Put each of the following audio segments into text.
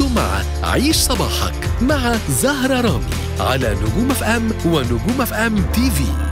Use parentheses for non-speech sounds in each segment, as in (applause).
أنتم مع عيش صباحك مع زهرة رامي على نجوم اف ام ونجوم اف ام تي في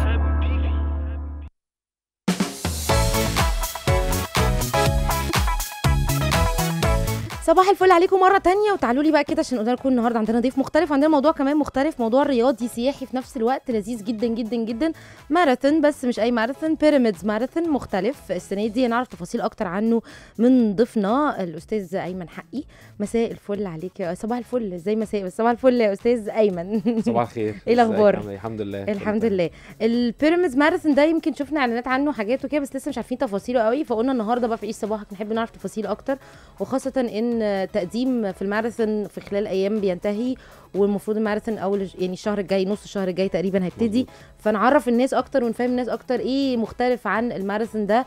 صباح الفل عليكم مره تانية وتعالوا لي بقى كده عشان قلنا لكم النهارده عندنا ضيف مختلف عندنا موضوع كمان مختلف موضوع رياضي سياحي في نفس الوقت لذيذ جدا جدا جدا ماراثون بس مش اي ماراثون بيراميدز ماراثون مختلف السنه دي هنعرف تفاصيل اكتر عنه من ضيفنا الاستاذ ايمن حقي مساء الفل عليك صباح الفل ازاي مساء بس صباح الفل يا استاذ ايمن صباح (laughs) الخير ايه الاخبار الحمد لله الحمد لله البيراميدز ماراثون ده يمكن شفنا اعلانات عنه حاجات وكده بس لسه مش عارفين تفاصيله قوي فقلنا النهارده بقى في ايه صباحك نحب نعرف تفاصيل اكتر وخاصه ان تقديم في الماراثون في خلال ايام بينتهي والمفروض الماراثون اول يعني الشهر الجاي نص الشهر الجاي تقريبا هيبتدي فنعرف الناس اكتر ونفهم الناس اكتر ايه مختلف عن الماراثون ده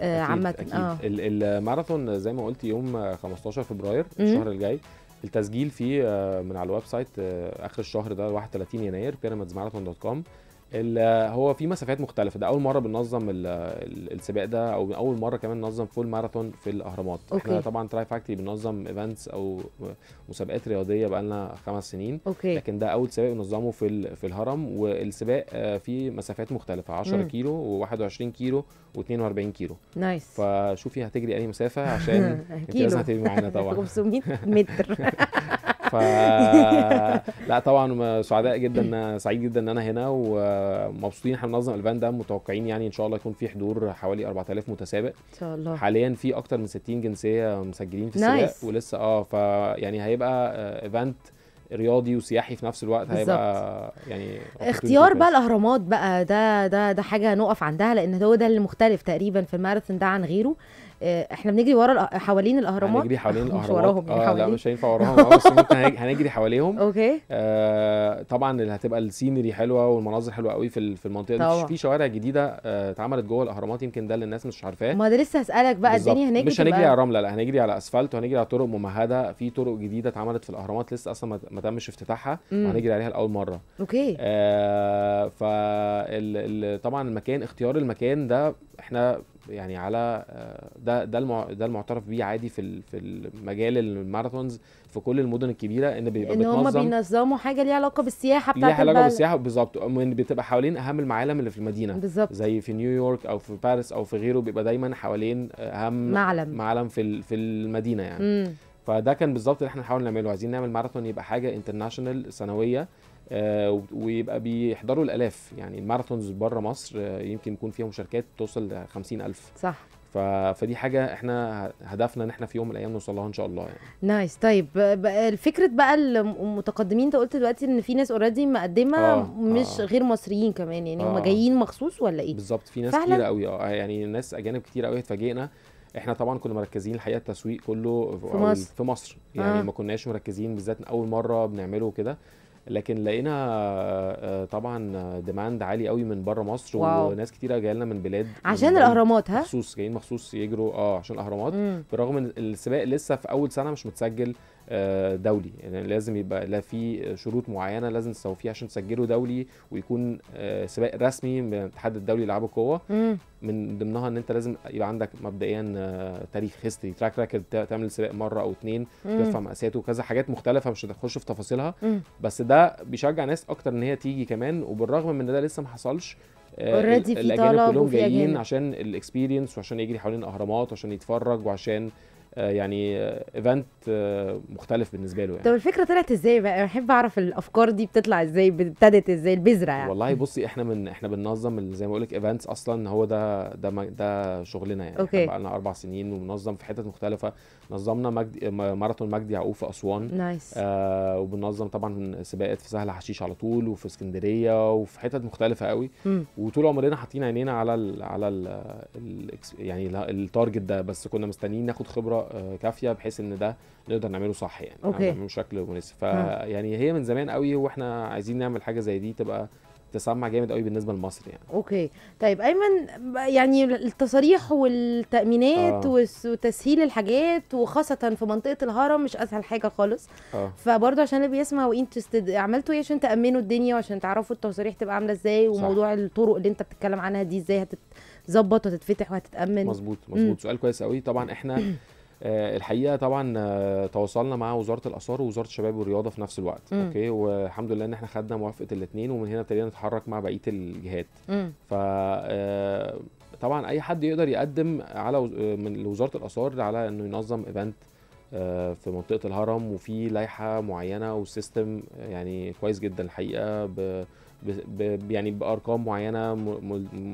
آه، عامه اه الماراثون زي ما قلت يوم 15 فبراير الشهر الجاي التسجيل فيه آه، من على الويب سايت آه، اخر الشهر ده 31 يناير بيراميدز ماراثون دوت كوم هو في مسافات مختلفه ده اول مره بننظم السباق ده او اول مره كمان ننظم فول ماراثون في الاهرامات أوكي. احنا طبعا تراي فاكتوري بننظم ايفنتس او مسابقات رياضيه بقالنا خمس سنين أوكي. لكن ده اول سباق بننظمه في في الهرم والسباق آه، فيه مسافات مختلفه 10 مم. كيلو و21 كيلو و42 كيلو نايس فشوفي هتجري اي مسافه عشان (laughs) انت لازم هتبقي معانا طبعا 500 متر (laughs) ف لا طبعا سعداء جدا سعيد جدا ان انا هنا ومبسوطين احنا بننظم الايفنت ده متوقعين يعني ان شاء الله يكون في حضور حوالي 4000 متسابق ان شاء الله حاليا في اكتر من 60 جنسيه مسجلين في السباق ولسه اه فيعني هيبقى آه، ايفنت رياضي وسياحي في نفس الوقت هيبقى يعني اختيار بقى الاهرامات بقى ده ده ده حاجه نقف عندها لان هو ده اللي مختلف تقريبا في الماراثون ده عن غيره آه، احنا بنجري ورا حوالين الاهرامات هنجري حوالين (laughs) الاهرامات مش وراهم يعني آه لا مش هينفع وراهم (laughs) آه، بس ممكن هنجري حواليهم اوكي آه طبعا اللي هتبقى السينري حلوه والمناظر حلوه قوي في في المنطقه طبعا. دي في شوارع جديده آه، اتعملت آه جوه الاهرامات يمكن ده اللي الناس مش عارفاه ما ده لسه هسالك بقى الدنيا هنجري مش هنجري على رمله لا هنجري على اسفلت وهنجري على طرق ممهده في طرق جديده اتعملت في الاهرامات لسه اصلا ما تمش افتتاحها وهنجري عليها لاول مره اوكي آه فطبعا المكان اختيار المكان ده احنا يعني على آه، ده ده المعترف بيه عادي في في المجال الماراثونز في كل المدن الكبيره ان بيبقى ان هم بينظموا حاجه ليها علاقه بالسياحه بتاعت ليها علاقه بالسياحه بالظبط بتبقى حوالين اهم المعالم اللي في المدينه بالظبط زي في نيويورك او في باريس او في غيره بيبقى دايما حوالين آه، اهم معلم معلم في في المدينه يعني م. فده كان بالظبط اللي احنا نحاول نعمله عايزين نعمل ماراثون يبقى حاجه انترناشونال سنويه آه، ويبقى بيحضروا الالاف يعني الماراثونز بره مصر آه، يمكن يكون فيها مشاركات توصل ل 50000 صح ف... فدي حاجه احنا هدفنا ان احنا في يوم من الايام نوصل لها ان شاء الله يعني نايس طيب فكره بقى المتقدمين انت قلت دلوقتي ان في ناس اوريدي مقدمه آه مش آه غير مصريين كمان يعني آه هم آه. جايين مخصوص ولا ايه بالظبط في ناس كتير قوي اه يعني ناس اجانب كتير قوي اتفاجئنا احنا طبعا كنا مركزين الحقيقه التسويق كله في مصر, في مصر. يعني آه. ما كناش مركزين بالذات اول مره بنعمله كده لكن لقينا آه، آه، طبعا ديماند عالي قوي من بره مصر واو. وناس كتيره جايه لنا من بلاد عشان من الاهرامات ها مخصوص جايين مخصوص يجروا اه عشان الاهرامات مم. برغم ان السباق لسه في اول سنه مش متسجل آه، دولي يعني لازم يبقى لا في شروط معينه لازم تستوفيها عشان تسجله دولي ويكون آه، سباق رسمي من الاتحاد الدولي للعاب القوه من ضمنها ان انت لازم يبقى عندك مبدئيا آه، تاريخ هيستوري تراك ريكورد تعمل سباق مره او اثنين ترفع مقاساته وكذا حاجات مختلفه مش هنخش في تفاصيلها بس ده بيشجع ناس اكتر ان هي تيجي كمان وبالرغم من ان ده لسه ما حصلش اوريدي في طلب كلهم جايين عشان الاكسبيرينس وعشان يجري حوالين الاهرامات وعشان يتفرج وعشان آه، يعني ايفنت آه، آه، مختلف بالنسبه له يعني طب الفكره طلعت ازاي بقى بحب اعرف الافكار دي بتطلع ازاي ابتدت ازاي البذره يعني والله بصي احنا من احنا بننظم زي ما بقول لك ايفنتس اصلا هو ده ده ده شغلنا يعني أوكي. بقى لنا اربع سنين وبننظم في حتت مختلفه نظمنا مجد ماراثون مجدي يعقوب في اسوان نايس آه وبننظم طبعا سباقات في سهل حشيش على طول وفي اسكندريه وفي حتت مختلفه قوي م. وطول عمرنا حاطين عينينا على الـ على الـ يعني التارجت ده بس كنا مستنيين ناخد خبره آه، كافيه بحيث ان ده نقدر نعمله صح يعني اوكي نعمله بشكل مناسب فيعني هي من زمان قوي واحنا عايزين نعمل حاجه زي دي تبقى تسمع جامد قوي بالنسبه لمصر يعني اوكي طيب ايمن يعني التصاريح والتامينات آه. وتسهيل الحاجات وخاصه في منطقه الهرم مش اسهل حاجه خالص آه. فبرضه عشان اللي بيسمع وانتستد عملتوا ايه عشان تامنوا الدنيا وعشان تعرفوا التصاريح تبقى عامله ازاي وموضوع صح. الطرق اللي انت بتتكلم عنها دي ازاي هتتظبط وتتفتح وهتتامن مظبوط مظبوط سؤال كويس قوي طبعا احنا (clears throat) آه، الحقيقه طبعا آه، تواصلنا مع وزاره الاثار ووزاره الشباب والرياضه في نفس الوقت م. اوكي والحمد لله ان احنا خدنا موافقه الاثنين ومن هنا ابتدينا نتحرك مع بقيه الجهات م. ف آه، طبعا اي حد يقدر يقدم على من وزاره الاثار على انه ينظم ايفنت في منطقه الهرم وفي لائحه معينه وسيستم يعني كويس جدا الحقيقه ب يعني بارقام معينه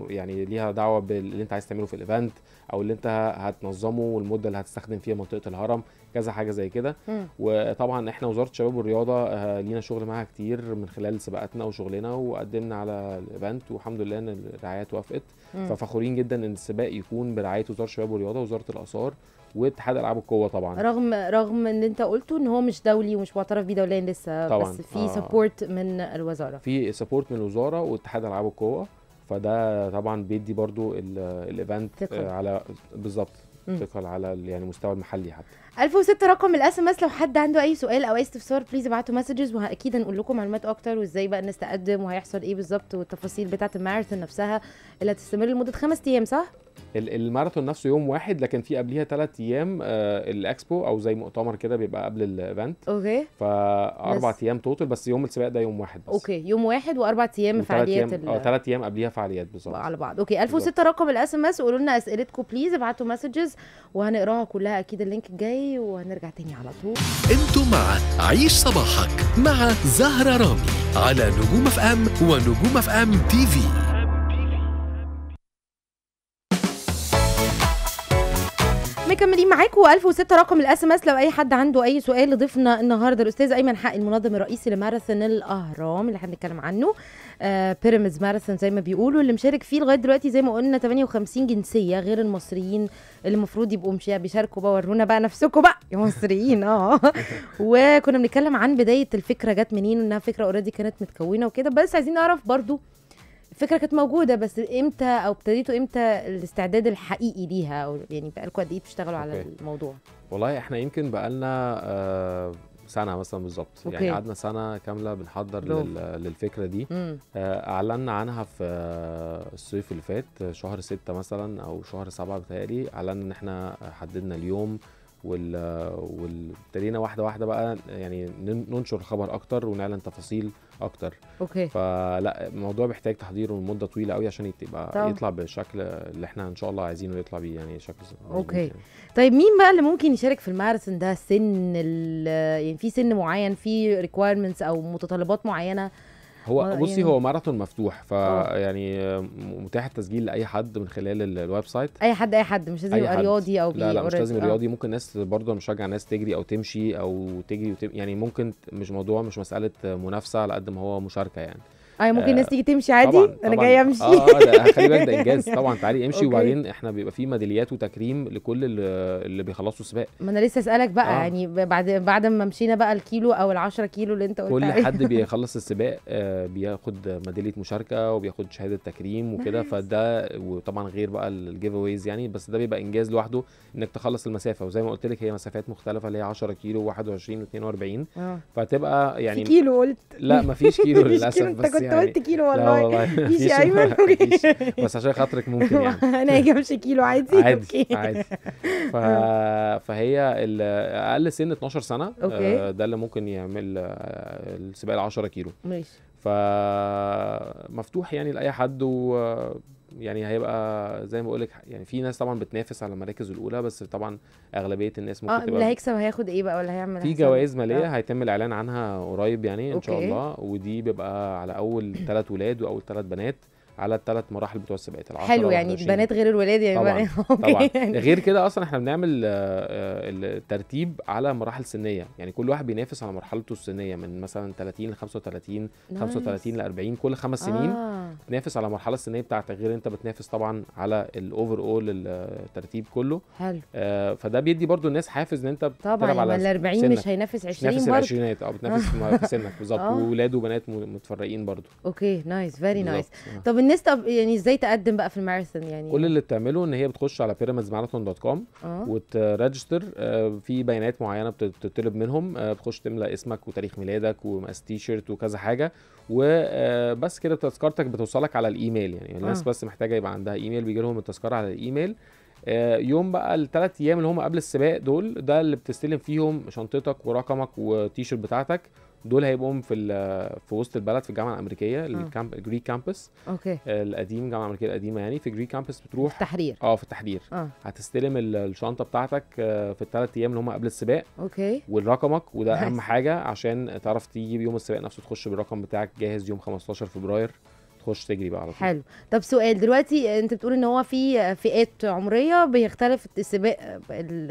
يعني ليها دعوه باللي انت عايز تعمله في الايفنت او اللي انت هتنظمه والمده اللي هتستخدم فيها منطقه الهرم كذا حاجه زي كده وطبعا احنا وزاره الشباب والرياضه آه، لينا شغل معاها كتير من خلال سباقاتنا وشغلنا وقدمنا على الايفنت والحمد لله ان الرعايه توافقت ففخورين جدا ان السباق يكون برعايه وزاره الشباب والرياضه ووزاره الاثار واتحاد العاب القوه طبعا رغم رغم ان انت قلته ان هو مش دولي ومش معترف بيه دوليا لسه طبعا. بس في آه. سبورت من الوزاره في سبورت من الوزاره واتحاد العاب القوه فده طبعا بيدي برضو الايفنت آه، على بالظبط ثقل على يعني المستوى المحلي حتى 1006 رقم الاس ام اس لو حد عنده اي سؤال او اي استفسار بليز ابعتوا مسجز واكيد هنقول لكم معلومات اكتر وازاي بقى الناس تقدم وهيحصل ايه بالظبط والتفاصيل بتاعه الماراثون نفسها اللي هتستمر لمده خمس ايام صح؟ الماراثون نفسه يوم واحد لكن في قبليها ثلاث ايام آه، الاكسبو او زي مؤتمر كده بيبقى قبل الايفنت اوكي فاربع ايام توتال بس يوم السباق ده يوم واحد بس اوكي يوم واحد واربع ايام فعاليات اه ثلاث ايام قبليها فعاليات بالظبط على بعض اوكي 1006 رقم الاس ام اس قولوا لنا اسئلتكم بليز ابعتوا مسجز وهنقراها كلها اكيد اللينك الجاي وهنرجع تاني على طول انتوا مع عيش صباحك مع زهره رامي على نجوم اف ام ونجوم اف ام تي في مكملين معاكم 1006 رقم الاس ام اس لو اي حد عنده اي سؤال لضيفنا النهارده الاستاذ ايمن حق المنظم الرئيسي لماراثون الاهرام اللي هنتكلم عنه آه بيراميدز ماراثون زي ما بيقولوا اللي مشارك فيه لغايه دلوقتي زي ما قلنا 58 جنسيه غير المصريين اللي المفروض يبقوا مش بيشاركوا بقى ورونا بقى نفسكم بقى يا مصريين اه (laughs) وكنا بنتكلم عن بدايه الفكره جت منين انها فكره اوريدي كانت متكونه وكده بس عايزين نعرف برضو الفكره كانت موجوده بس امتى او ابتديتوا امتى الاستعداد الحقيقي ليها او يعني بقالكم قد ايه بتشتغلوا على الموضوع والله احنا يمكن بقالنا آه، سنه مثلا بالظبط يعني قعدنا سنه كامله بنحضر لل... للفكره دي مم. آه، اعلنا عنها في الصيف اللي فات شهر ستة مثلا او شهر سبعة بتهيألي اعلنا ان احنا حددنا اليوم وابتدينا واحده واحده بقى يعني ننشر الخبر اكتر ونعلن تفاصيل اكتر اوكي فلا الموضوع بيحتاج تحضير لمده طويله قوي عشان يبقى طبعا. يطلع بالشكل اللي احنا ان شاء الله عايزينه يطلع بيه يعني شكل اوكي يعني. طيب مين بقى اللي ممكن يشارك في الماراثون ده سن يعني في سن معين في ريكوايرمنتس او متطلبات معينه هو بصي يعني هو ماراثون مفتوح فيعني آه. متاح التسجيل لاي حد من خلال الويب سايت اي حد اي حد مش لازم يبقى رياضي او لا لا مش لازم آه. رياضي ممكن ناس برضه نشجع ناس تجري او تمشي او تجري وتم... يعني ممكن مش موضوع مش مساله منافسه على قد ما هو مشاركه يعني اه ممكن الناس تيجي تمشي عادي طبعًا انا جاي امشي اه لا آه، خلي بالك ده (laughs) انجاز طبعا تعالي امشي وبعدين احنا بيبقى في ميداليات وتكريم لكل اللي بيخلصوا سباق ما انا لسه اسالك بقى آه. يعني بعد بعد ما مشينا بقى الكيلو او ال10 كيلو اللي انت قلت كل حد (laughs) بيخلص السباق آه بياخد ميداليه مشاركه وبياخد شهاده تكريم وكده فده وطبعا غير بقى الجيف اويز يعني بس ده بيبقى انجاز لوحده انك تخلص المسافه وزي ما قلت لك هي مسافات مختلفه اللي هي 10 كيلو و 21 و42 آه. فتبقى يعني في كيلو قلت لا (laughs) مفيش كيلو للاسف بس انت يعني قلت كيلو والله (laughs) (laughs) مفيش يا ايمن بس عشان خاطرك ممكن يعني (laughs) انا اجي امشي كيلو عادي عادي عادي ف... آه. فهي اقل سن 12 سنه آه، أوكي. ده اللي ممكن يعمل آه، السباق ال 10 كيلو ماشي فمفتوح يعني لاي حد و يعني هيبقى زي ما بقول لك يعني في ناس طبعا بتنافس على المراكز الاولى بس طبعا اغلبيه الناس ممكن اه اللي هيكسب هياخد ايه بقى ولا هيعمل في إيه؟ جوائز ماليه آه. هيتم الاعلان عنها قريب يعني ان أوكي. شاء الله ودي بيبقى على اول ثلاث ولاد واول ثلاث بنات على الثلاث مراحل بتوع السباقات العشرة حلو يعني البنات غير الولاد يعني طبعا, طبعا. (laughs) يعني غير كده اصلا احنا بنعمل آه، آه، الترتيب على مراحل سنيه يعني كل واحد بينافس على مرحلته السنيه من مثلا 30 ل 35 nice. 35 ل 40 كل خمس آه. سنين آه. تنافس على المرحله السنيه بتاعتك غير انت بتنافس طبعا على الاوفر اول الترتيب كله حلو آه فده بيدي برضو الناس حافز ان انت طبعا على يعني ال 40 مش هينافس 20 برضه العشرينات اه بتنافس في سنك بالظبط (laughs) واولاد وبنات متفرقين برضو اوكي نايس فيري نايس طب طب يعني ازاي تقدم بقى في الماراثون يعني كل اللي بتعمله ان هي بتخش على pyramidsmarathon.com كوم آه. وتريجستر آه، في بيانات معينه بتطلب منهم آه، بتخش تملى اسمك وتاريخ ميلادك ومقاس تيشرت وكذا حاجه وبس كده تذكرتك بتوصلك على الايميل يعني, يعني الناس أوه. بس محتاجه يبقى عندها ايميل بيجي لهم التذكره على الايميل يوم بقى الثلاث ايام اللي هم قبل السباق دول ده اللي بتستلم فيهم شنطتك ورقمك والتيشيرت بتاعتك دول هيبقوا في في وسط البلد في الجامعه الامريكيه الكامب الجريك كامبس اوكي القديم الجامعه الامريكيه القديمه يعني في جريك كامبس بتروح في التحرير اه في التحرير آه. هتستلم الشنطه بتاعتك آه، في الثلاث ايام اللي هم قبل السباق اوكي ورقمك وده اهم حاجه عشان تعرف تيجي يوم السباق نفسه تخش بالرقم بتاعك جاهز يوم 15 فبراير تخش تجري بقى على طول حلو طب سؤال دلوقتي انت بتقول ان هو في فئات عمريه بيختلف السباق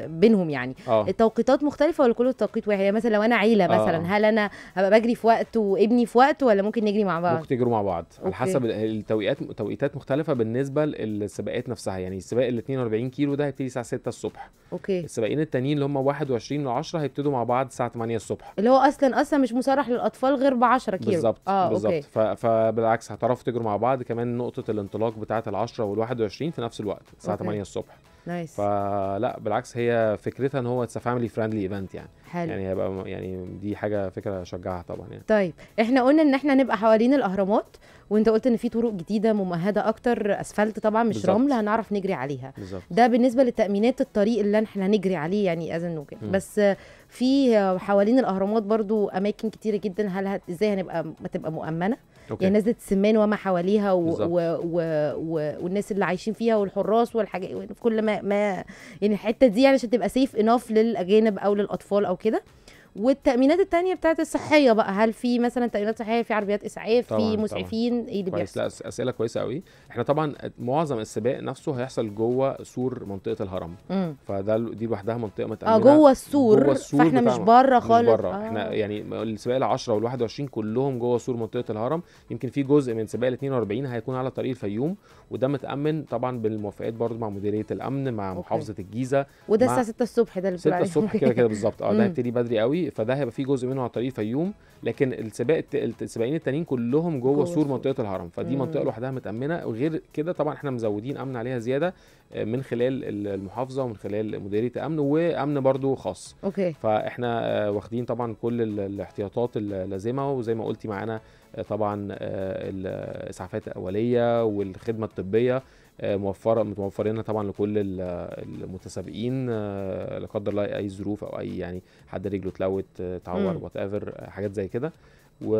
بينهم يعني آه. التوقيتات مختلفه ولا كل التوقيت واحد يعني مثلا لو انا عيله آه. مثلا آه. هل انا هبقى بجري في وقت وابني في وقت ولا ممكن نجري مع بعض ممكن تجروا مع بعض أوكي. على حسب التوقيتات توقيتات مختلفه بالنسبه للسباقات نفسها يعني السباق ال 42 كيلو ده هيبتدي الساعه 6 الصبح اوكي السباقين التانيين اللي هم 21 ل 10 هيبتدوا مع بعض الساعه 8 الصبح اللي هو اصلا اصلا مش مصرح للاطفال غير ب 10 كيلو بالظبط آه بالظبط فبالعكس هتعرف تجروا مع بعض كمان نقطه الانطلاق بتاعه ال10 وال21 في نفس الوقت الساعه 8 الصبح نايس فلا بالعكس هي فكرتها ان هو فاميلي فريندلي ايفنت يعني حلو يعني هيبقى يعني دي حاجه فكره اشجعها طبعا يعني طيب احنا قلنا ان احنا نبقى حوالين الاهرامات وانت قلت ان في طرق جديده ممهده اكتر اسفلت طبعا مش بالزبط. رمل هنعرف نجري عليها بالزبط. ده بالنسبه للتامينات الطريق اللي احنا هنجري عليه يعني از وكده بس في حوالين الاهرامات برضو اماكن كتيره جدا هل ازاي هنبقى تبقى مؤمنه أوكي. يعني نزله السمان وما حواليها و... و... و... و... والناس اللي عايشين فيها والحراس والحاجات يعني في كل ما, ما يعني الحته دي يعني عشان تبقى سيف انف للاجانب او للاطفال او كده والتامينات التانية بتاعت الصحيه بقى هل في مثلا تامينات صحيه في عربيات اسعاف في مسعفين ايه اللي بيحصل لا اسئله كويسه قوي احنا طبعا معظم السباق نفسه هيحصل جوه سور منطقه الهرم مم. فده دي لوحدها منطقه متامنه اه جوه السور, جوه السور فاحنا مش بره خالص مش بره آه. احنا يعني السباق ال10 وال21 كلهم جوه سور منطقه الهرم يمكن في جزء من سباق ال42 هيكون على طريق الفيوم وده متامن طبعا بالموافقات برضو مع مديريه الامن مع أوكي. محافظه الجيزه وده الساعه 6 الصبح ده اللي 6 الصبح كده كده بالظبط اه ده هيبتدي بدري قوي الطريق فده هيبقى فيه جزء منه على طريق فيوم لكن السباق السباقين التانيين كلهم جوه سور منطقه الهرم فدي مم. منطقه لوحدها متامنه وغير كده طبعا احنا مزودين امن عليها زياده آه، من خلال المحافظه ومن خلال مديريه امن وامن برضو خاص أوكي. فاحنا آه، واخدين طبعا كل الاحتياطات اللازمه وزي ما قلتي معانا آه، طبعا الاسعافات الاوليه والخدمه الطبيه موفره متوفرينها طبعا لكل المتسابقين آه، لا قدر الله اي ظروف او اي يعني حد رجله اتلوت آه، اتعور وات ايفر آه، حاجات زي كده و...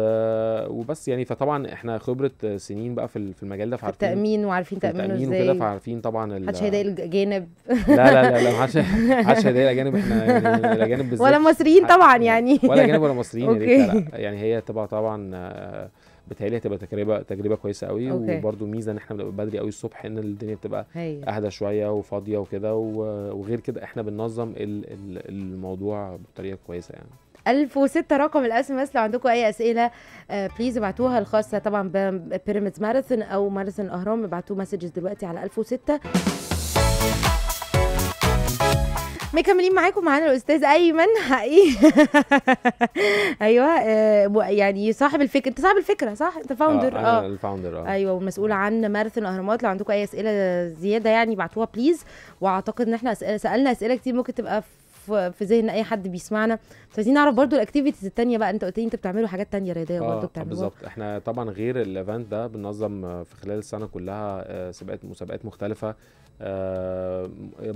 وبس يعني فطبعا احنا خبره سنين بقى في في المجال ده فعارفين التامين وعارفين تامينه ازاي وكده فعارفين طبعا ال... محدش هيضايق الاجانب لا لا لا لا محدش (laughs) محدش هيضايق الاجانب احنا يعني الاجانب بالذات ولا مصريين طبعا يعني ولا اجانب ولا مصريين يا (laughs) يعني هي تبقى طبعا بتهيألي هتبقى تجربه تجربه كويسه قوي وبرده ميزه ان احنا بنبقى بدري قوي الصبح ان الدنيا بتبقى هي. اهدى شويه وفاضيه وكده وغير كده احنا بننظم الموضوع بطريقه كويسه يعني 1006 رقم الاس ام اس لو عندكم اي اسئله بليز آه، ابعتوها الخاصه طبعا ببيراميدز ماراثون او ماراثون الاهرام ابعتوا مسجز دلوقتي على 1006 مكملين معاكم معانا الاستاذ ايمن حقيقي (laughs) ايوه آه يعني صاحب الفكره انت صاحب الفكره صح انت فاوندر اه, آه. الفاوندر اه ايوه والمسؤول آه. عن ماراثون الاهرامات لو عندكم اي اسئله زياده يعني بعتوها بليز واعتقد ان احنا أسئلة سالنا اسئله كتير ممكن تبقى في ذهن اي حد بيسمعنا بس عايزين نعرف برضو الاكتيفيتيز التانية بقى انت قلت لي انت بتعملوا حاجات تانية رياضيه آه برضو آه، بتعملوها بالظبط احنا طبعا غير الايفنت ده بننظم في خلال السنه كلها سباقات مسابقات مختلفه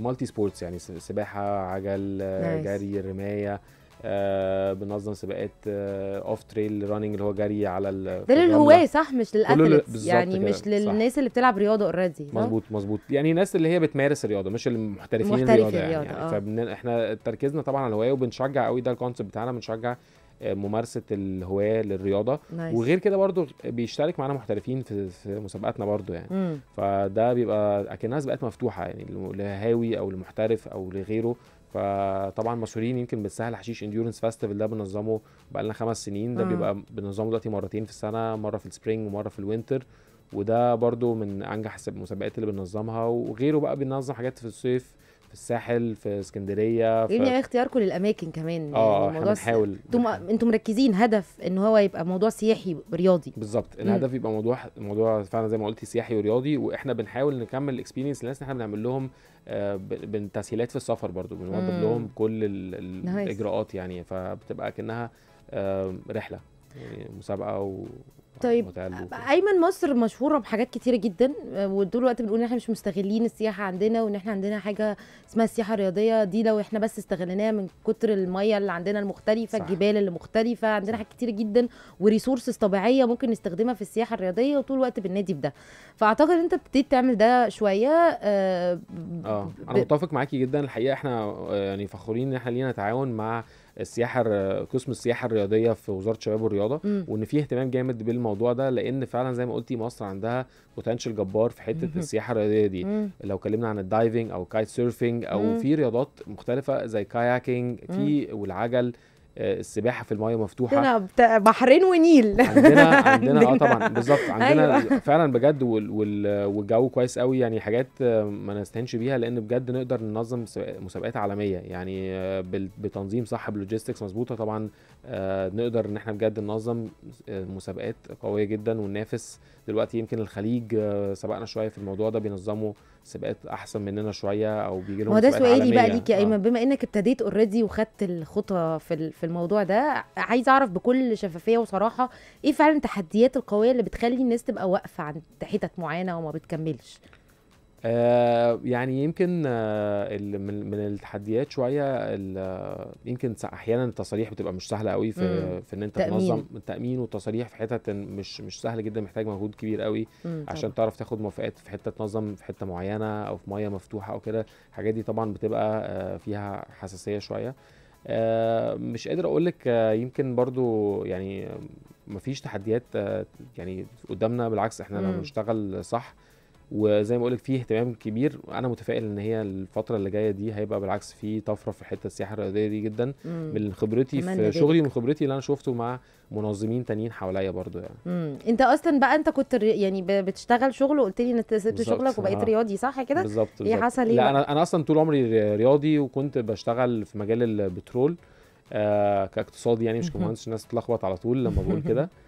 مالتي سبورتس يعني سباحه عجل nice. جري رمايه آه بنظم سباقات آه اوف تريل راننج اللي هو جري على ال ده للهواه صح مش للاتليتس يعني كده. مش للناس صح. اللي بتلعب رياضه اوريدي مظبوط مظبوط يعني الناس اللي هي بتمارس الرياضه مش المحترفين الرياضه يعني, يعني, يعني آه. فاحنا تركيزنا طبعا على الهوايه وبنشجع قوي ده الكونسيبت بتاعنا بنشجع آه، ممارسه الهوايه للرياضه نايس. وغير كده برضو بيشترك معانا محترفين في مسابقاتنا برضو يعني مم. فده بيبقى اكنها بقت مفتوحه يعني لهاوي او لمحترف او لغيره فطبعا مسؤولين يمكن بالسهل حشيش انديورنس فاستيفال ده بنظمه بقى لنا خمس سنين ده مم. بيبقى بنظمه دلوقتي مرتين في السنه مره في السبرينج ومره في الوينتر وده برضو من انجح المسابقات اللي بننظمها وغيره بقى بننظم حاجات في الصيف في الساحل في اسكندريه إيه في يعني اختياركم للاماكن كمان اه يعني بنحاول انتم انتم مركزين هدف ان هو يبقى موضوع سياحي ورياضي بالظبط الهدف يبقى موضوع موضوع فعلا زي ما قلتي سياحي ورياضي واحنا بنحاول نكمل الاكسبيرينس للناس احنا بنعمل لهم آه، بالتسهيلات في السفر برضو بنوضب لهم كل الاجراءات يعني فبتبقى كانها رحله يعني مسابقه و طيب ايمن مصر مشهوره بحاجات كتيره جدا آه، وطول الوقت بنقول ان احنا مش مستغلين السياحه عندنا وان احنا عندنا حاجه اسمها السياحه الرياضيه دي لو احنا بس استغليناها من كتر الميه اللي عندنا المختلفه صح. الجبال اللي مختلفه عندنا حاجات كتيره جدا وريسورسز طبيعيه ممكن نستخدمها في السياحه الرياضيه وطول الوقت بننادي بده فاعتقد انت ابتديت تعمل ده شويه اه, آه. انا متفق معاكي جدا الحقيقه احنا آه، يعني فخورين ان احنا لينا تعاون مع السياحه قسم السياحه الرياضيه في وزاره الشباب والرياضه م. وان في اهتمام جامد بالموضوع ده لان فعلا زي ما قلتي مصر عندها بوتنشال جبار في حته السياحه الرياضيه دي م. لو اتكلمنا عن الدايفنج او كايت سيرفنج او م. في رياضات مختلفه زي كاياكينج في والعجل آه، السباحه في المايه مفتوحه عندنا بحرين ونيل عندنا (laughs) عندنا اه طبعا بالظبط أيوة. عندنا أيوة. فعلا بجد والجو كويس قوي يعني حاجات آه، ما نستهنش بيها لان بجد نقدر ننظم مسابقات عالميه يعني آه، بتنظيم صح بلوجيستكس مظبوطه طبعا نقدر ان احنا بجد ننظم مسابقات قويه جدا وننافس دلوقتي يمكن الخليج سبقنا شويه في الموضوع ده بينظموا سباقات احسن مننا شويه او بيجي لهم ما ده سؤالي بقى ليك يا ايمن آه. بما انك ابتديت اوريدي وخدت الخطوه في في الموضوع ده عايز اعرف بكل شفافيه وصراحه ايه فعلا التحديات القويه اللي بتخلي الناس تبقى واقفه عند حتت معينه وما بتكملش آه يعني يمكن آه من, من التحديات شويه يمكن احيانا التصاريح بتبقى مش سهله قوي في في ان انت تأمين. تنظم التامين والتصاريح في حتت مش مش سهل جدا محتاج مجهود كبير قوي مم. عشان تعرف تاخد موافقات في حته تنظم في حته معينه او في ميه مفتوحه او كده الحاجات دي طبعا بتبقى آه فيها حساسيه شويه آه، مش قادر اقول لك آه، يمكن برضو يعني مفيش تحديات آه، يعني قدامنا بالعكس احنا لو بنشتغل صح وزي ما بقولك فيه اهتمام كبير انا متفائل ان هي الفتره اللي جايه دي هيبقى بالعكس في طفره في حته السياحه الرياضيه دي جدا مم. من خبرتي في ديك. شغلي من خبرتي اللي انا شفته مع منظمين تانيين حواليا برضو يعني مم. انت اصلا بقى انت كنت يعني بتشتغل شغل وقلت لي ان انت سبت شغلك وبقيت آه. رياضي صح كده بالظبط ايه حصل إيه لا انا انا اصلا طول عمري رياضي وكنت بشتغل في مجال البترول آه كاقتصادي يعني مش كمهندس الناس تتلخبط على طول لما بقول كده (laughs)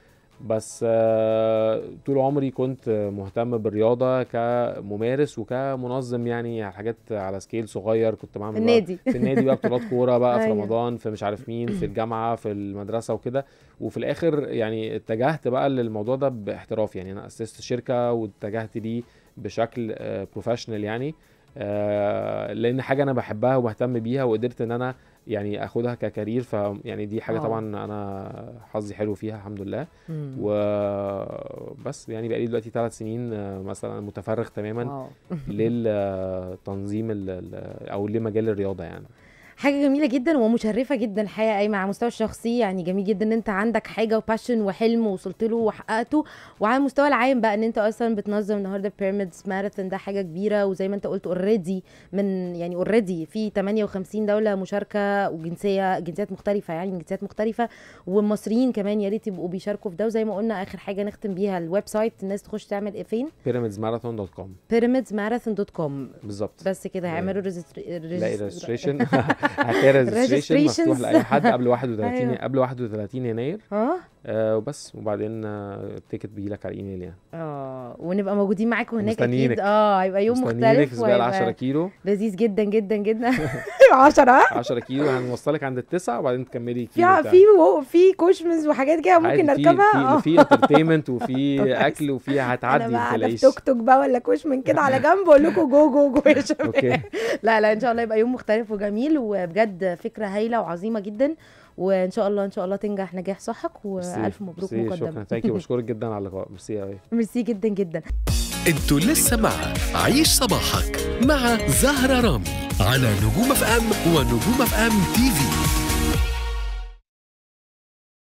بس آه، طول عمري كنت مهتم بالرياضه كممارس وكمنظم يعني حاجات على سكيل صغير كنت بعمل في النادي في النادي بقى بطولات كوره بقى في (laughs) أيوة. رمضان في مش عارف مين في الجامعه في المدرسه وكده وفي الاخر يعني اتجهت بقى للموضوع ده باحتراف يعني انا اسست شركه واتجهت ليه بشكل بروفيشنال آه، يعني آه، لان حاجه انا بحبها وبهتم بيها وقدرت ان انا يعني اخدها ككارير فيعني دي حاجه أوه. طبعا انا حظي حلو فيها الحمد لله وبس يعني بقالي دلوقتي ثلاث سنين آه، مثلا متفرغ تماما (laughs) للتنظيم آه، او لمجال الرياضه يعني حاجه جميله جدا ومشرفه جدا الحقيقه قايمه على المستوى الشخصي يعني جميل جدا ان انت عندك حاجه وباشن وحلم وصلت له وحققته وعلى المستوى العام بقى ان انت اصلا بتنظم النهارده بيراميدز ماراثون ده حاجه كبيره وزي ما انت قلت اوريدي من يعني اوريدي في 58 دوله مشاركه وجنسيه جنسيات مختلفه يعني جنسيات مختلفه والمصريين كمان يا ريت يبقوا بيشاركوا في ده وزي ما قلنا اخر حاجه نختم بيها الويب سايت الناس تخش تعمل ايه فين بيراميدز ماراثون دوت كوم بيراميدز ماراثون دوت كوم بالظبط بس كده هيعملوا ريجستريشن (laughs) هتلاقي ريجستريشن (laughs) مفتوح (laughs) لاي حد قبل 31 أيوه. قبل 31 يناير آه. اه, وبس وبعدين آه، التيكت بيجي لك على الايميل يعني اه ونبقى موجودين معاكم هناك اكيد اه هيبقى يوم مختلف في 10 كيلو لذيذ جدا جدا جدا (laughs) كيلو 10 10 كيلو هنوصلك عند التسعه وبعدين تكملي كيلو في في في كوشمنز وحاجات كده ممكن نركبها في انترتينمنت آه. وفي (laughs) اكل وفي هتعدي انا بقى توك توك بقى ولا كوشمن كده على جنب اقول لكم جو جو جو يا شباب (laughs) لا لا ان شاء الله يبقى يوم مختلف وجميل وبجد فكره هايله وعظيمه جدا وان شاء الله ان شاء الله تنجح نجاح صحك والف مبروك مقدما شكرا ثانك يو (laughs) بشكرك جدا على اللقاء ميرسي قوي ميرسي جدا جدا انتوا لسه مع عيش صباحك مع زهره رامي على نجوم اف ام ونجوم اف ام تي في